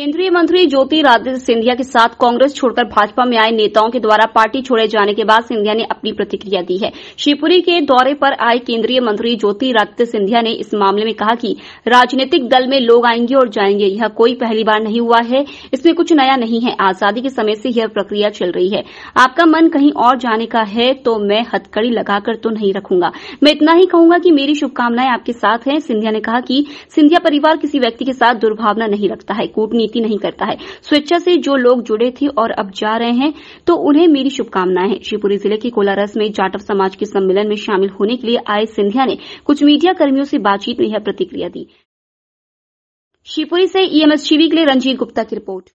केंद्रीय मंत्री ज्योतिरादित्य सिंधिया के साथ कांग्रेस छोड़कर भाजपा में आए नेताओं के द्वारा पार्टी छोड़े जाने के बाद सिंधिया ने अपनी प्रतिक्रिया दी है शिवपुरी के दौरे पर आए केंद्रीय मंत्री ज्योतिरादित्य सिंधिया ने इस मामले में कहा कि राजनीतिक दल में लोग आएंगे और जाएंगे यह कोई पहली बार नहीं हुआ है इसमें कुछ नया नहीं है आजादी के समय से यह प्रक्रिया चल रही है आपका मन कहीं और जाने का है तो मैं हथकड़ी लगाकर तो नहीं रखूंगा मैं इतना ही कहूंगा कि मेरी शुभकामनाएं आपके साथ हैं सिंधिया ने कहा कि सिंधिया परिवार किसी व्यक्ति के साथ दुर्भावना नहीं रखता है कूटनीति राजनीति नहीं करता है स्वेच्छा से जो लोग जुड़े थे और अब जा रहे हैं तो उन्हें मेरी शुभकामनाएं हैं शिवपुरी जिले के कोलारस में जाटव समाज के सम्मेलन में शामिल होने के लिए आए सिंधिया ने कुछ मीडिया कर्मियों से बातचीत में यह प्रतिक्रिया दी शिवपुरी से ईएमएस शिवी के लिए रंजीत गुप्ता की रिपोर्ट